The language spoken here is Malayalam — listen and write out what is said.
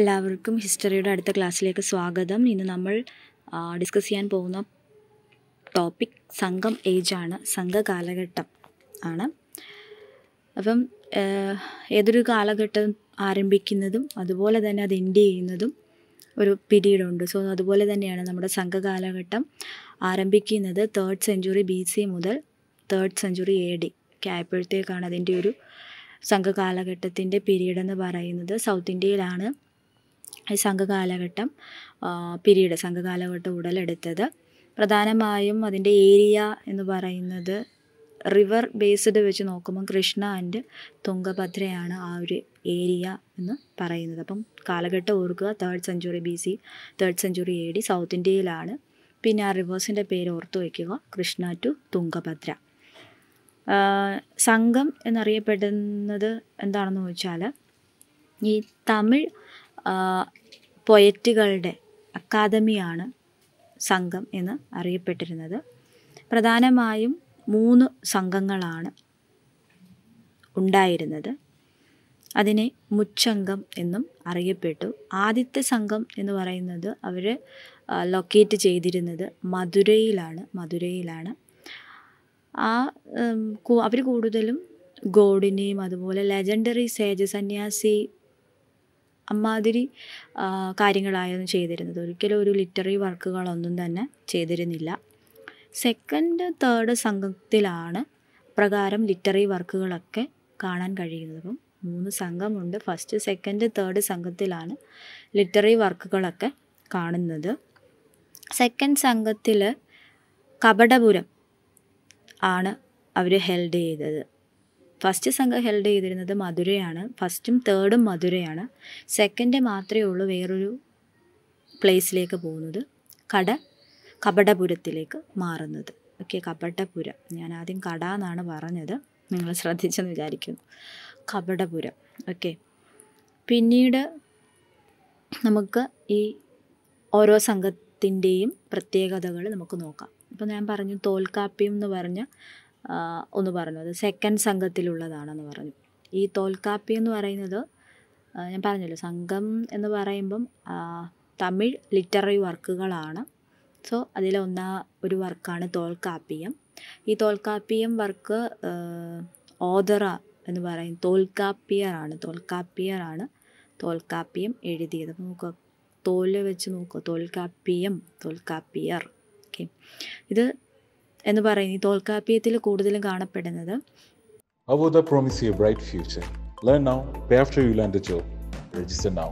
എല്ലാവർക്കും ഹിസ്റ്ററിയുടെ അടുത്ത ക്ലാസ്സിലേക്ക് സ്വാഗതം ഇന്ന് നമ്മൾ ഡിസ്കസ് ചെയ്യാൻ പോകുന്ന ടോപ്പിക് സംഘം ഏജ് സംഘ കാലഘട്ടം ആണ് അപ്പം ഏതൊരു കാലഘട്ടം ആരംഭിക്കുന്നതും അതുപോലെ തന്നെ അത് എൻഡ് ചെയ്യുന്നതും ഒരു പിരീഡ് ഉണ്ട് സോ അതുപോലെ തന്നെയാണ് നമ്മുടെ സംഘകാലഘട്ടം ആരംഭിക്കുന്നത് തേർഡ് സെഞ്ചുറി ബി സി മുതൽ തേർഡ് സെഞ്ചുറി എ ഡി ഒക്കെ ആയപ്പോഴത്തേക്കാണ് അതിൻ്റെ ഒരു സംഘകാലഘട്ടത്തിൻ്റെ പിരീഡ് എന്ന് പറയുന്നത് സൗത്ത് ഇന്ത്യയിലാണ് സംഘകാലഘട്ടം പിരീഡ് സംഘകാലഘട്ടം ഉടലെടുത്തത് പ്രധാനമായും അതിൻ്റെ ഏരിയ എന്ന് പറയുന്നത് റിവർ ബേസ്ഡ് വെച്ച് നോക്കുമ്പം കൃഷ്ണ ആൻഡ് തുംഗഭദ്രയാണ് ആ ഒരു ഏരിയ എന്ന് പറയുന്നത് അപ്പം കാലഘട്ടം ഓർക്കുക third century B C third century A D south ഇന്ത്യയിലാണ് പിന്നെ ആ റിവേഴ്സിൻ്റെ പേര് ഓർത്തു വയ്ക്കുക കൃഷ്ണ ടു തുംഗഭദ്ര സംഘം എന്നറിയപ്പെടുന്നത് എന്താണെന്ന് വെച്ചാൽ ഈ തമിഴ് പൊയറ്റുകളുടെ അക്കാദമിയാണ് സംഘം എന്ന് അറിയപ്പെട്ടിരുന്നത് പ്രധാനമായും മൂന്ന് സംഘങ്ങളാണ് ഉണ്ടായിരുന്നത് അതിനെ മുച്ചംഗം എന്നും അറിയപ്പെട്ടു ആദ്യത്തെ സംഘം എന്ന് പറയുന്നത് അവർ ലൊക്കേറ്റ് ചെയ്തിരുന്നത് മധുരയിലാണ് മധുരയിലാണ് ആ അവർ കൂടുതലും ഗോഡിനെയും അതുപോലെ ലെജൻഡറി സേജസന്യാസി സന്യാസി അമ്മാതിരി കാര്യങ്ങളായിരുന്നു ചെയ്തിരുന്നത് ഒരിക്കലും ഒരു ലിറ്ററി വർക്കുകളൊന്നും തന്നെ ചെയ്തിരുന്നില്ല സെക്കൻഡ് തേർഡ് സംഘത്തിലാണ് പ്രകാരം ലിറ്ററി വർക്കുകളൊക്കെ കാണാൻ കഴിയുന്നത് അപ്പം മൂന്ന് സംഘമുണ്ട് ഫസ്റ്റ് സെക്കൻഡ് തേർഡ് സംഘത്തിലാണ് ലിറ്ററി വർക്കുകളൊക്കെ കാണുന്നത് സെക്കൻഡ് സംഘത്തിൽ കപടപുരം ആണ് അവർ ഹെൽഡ് ചെയ്തത് ഫസ്റ്റ് സംഘം ഹെൽഡ് ചെയ്തിരുന്നത് മധുരയാണ് ഫസ്റ്റും തേർഡും മധുരയാണ് സെക്കൻഡ് മാത്രമേ ഉള്ളൂ വേറൊരു പ്ലേസിലേക്ക് പോകുന്നത് കട കപടപുരത്തിലേക്ക് മാറുന്നത് ഓക്കെ കപടപുരം ഞാൻ ആദ്യം കട എന്നാണ് പറഞ്ഞത് നിങ്ങൾ ശ്രദ്ധിച്ചെന്ന് വിചാരിക്കുന്നു കപടപുരം ഓക്കെ പിന്നീട് നമുക്ക് ഈ ഓരോ സംഘത്തിൻ്റെയും പ്രത്യേകതകൾ നമുക്ക് നോക്കാം ഇപ്പോൾ ഞാൻ പറഞ്ഞു തോൽക്കാപ്പിയും എന്ന് പറഞ്ഞ ഒന്ന് പറഞ്ഞു അത് സെക്കൻഡ് സംഘത്തിലുള്ളതാണെന്ന് പറഞ്ഞു ഈ തോൽക്കാപ്പി എന്ന് പറയുന്നത് ഞാൻ പറഞ്ഞല്ലോ സംഘം എന്ന് പറയുമ്പം തമിഴ് ലിറ്റററി വർക്കുകളാണ് സോ അതിലൊന്നാ ഒരു വർക്കാണ് തോൽക്കാപ്പിയം ഈ തോൽക്കാപ്പിയം വർക്ക് ഓദറ എന്ന് പറയും തോൽക്കാപ്പിയറാണ് തോൽക്കാപ്പിയറാണ് തോൽക്കാപ്പിയം എഴുതിയത് അപ്പോൾ നമുക്ക് തോല് വെച്ച് നോക്കുക തോൽക്കാപ്പിയം തോൽക്കാപ്പിയർ ഓക്കെ ഇത് എന്ന് പറയുന്ന ഈ തോൽക്കാപ്പിയത്തിൽ കൂടുതലും കാണപ്പെടുന്നത് How would that promise you a bright future? Learn now, pay after you land a job. Register now.